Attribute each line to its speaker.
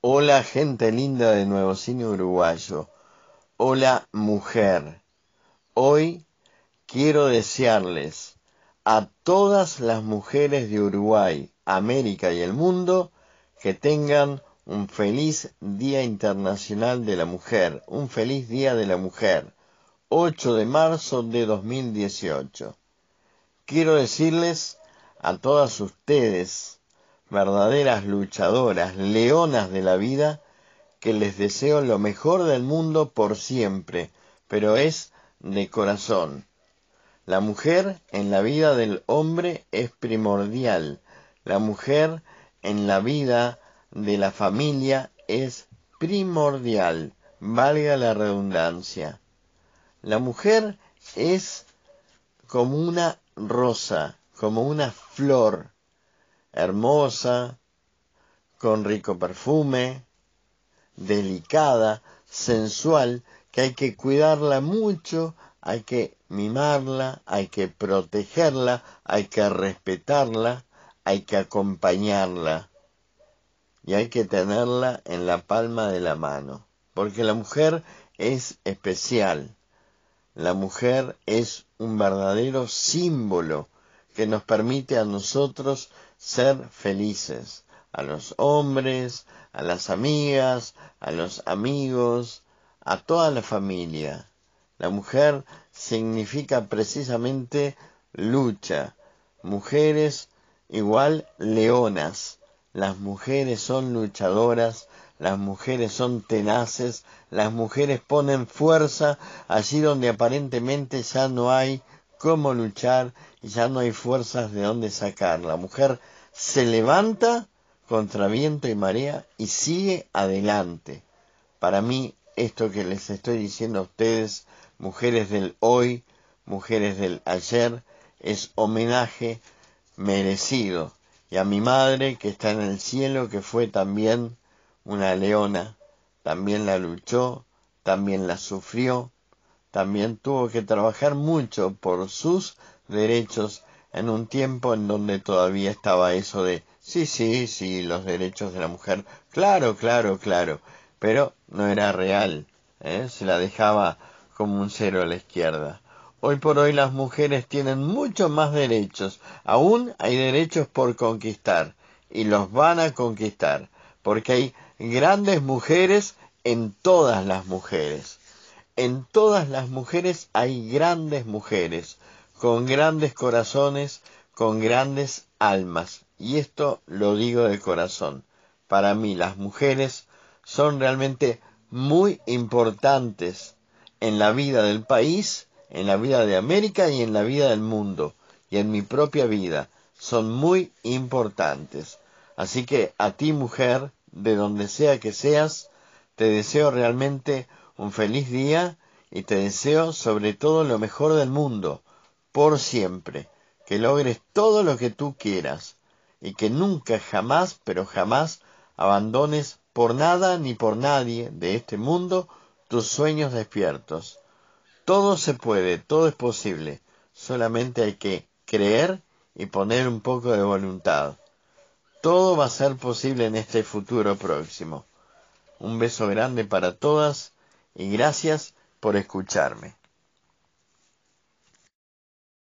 Speaker 1: Hola gente linda de Nuevo Cine Uruguayo. Hola mujer. Hoy quiero desearles a todas las mujeres de Uruguay, América y el mundo que tengan un feliz Día Internacional de la Mujer, un feliz Día de la Mujer, 8 de marzo de 2018. Quiero decirles a todas ustedes, verdaderas luchadoras, leonas de la vida, que les deseo lo mejor del mundo por siempre, pero es de corazón. La mujer en la vida del hombre es primordial, la mujer en la vida de la familia es primordial, valga la redundancia. La mujer es como una rosa, como una flor, hermosa, con rico perfume, delicada, sensual, que hay que cuidarla mucho, hay que mimarla, hay que protegerla, hay que respetarla, hay que acompañarla y hay que tenerla en la palma de la mano, porque la mujer es especial, la mujer es un verdadero símbolo que nos permite a nosotros ser felices, a los hombres, a las amigas, a los amigos, a toda la familia. La mujer significa precisamente lucha. Mujeres igual leonas. Las mujeres son luchadoras, las mujeres son tenaces, las mujeres ponen fuerza allí donde aparentemente ya no hay cómo luchar y ya no hay fuerzas de dónde sacar. La mujer se levanta contra viento y marea y sigue adelante. Para mí, esto que les estoy diciendo a ustedes, mujeres del hoy, mujeres del ayer, es homenaje merecido. Y a mi madre que está en el cielo, que fue también una leona, también la luchó, también la sufrió, también tuvo que trabajar mucho por sus derechos en un tiempo en donde todavía estaba eso de sí, sí, sí, los derechos de la mujer, claro, claro, claro, pero no era real, ¿eh? se la dejaba como un cero a la izquierda. Hoy por hoy las mujeres tienen muchos más derechos, aún hay derechos por conquistar y los van a conquistar, porque hay grandes mujeres en todas las mujeres en todas las mujeres hay grandes mujeres, con grandes corazones, con grandes almas. Y esto lo digo de corazón. Para mí las mujeres son realmente muy importantes en la vida del país, en la vida de América y en la vida del mundo y en mi propia vida. Son muy importantes. Así que a ti mujer, de donde sea que seas, te deseo realmente un feliz día y te deseo sobre todo lo mejor del mundo, por siempre, que logres todo lo que tú quieras y que nunca jamás, pero jamás abandones por nada ni por nadie de este mundo tus sueños despiertos. Todo se puede, todo es posible, solamente hay que creer y poner un poco de voluntad. Todo va a ser posible en este futuro próximo. Un beso grande para todas y gracias por escucharme.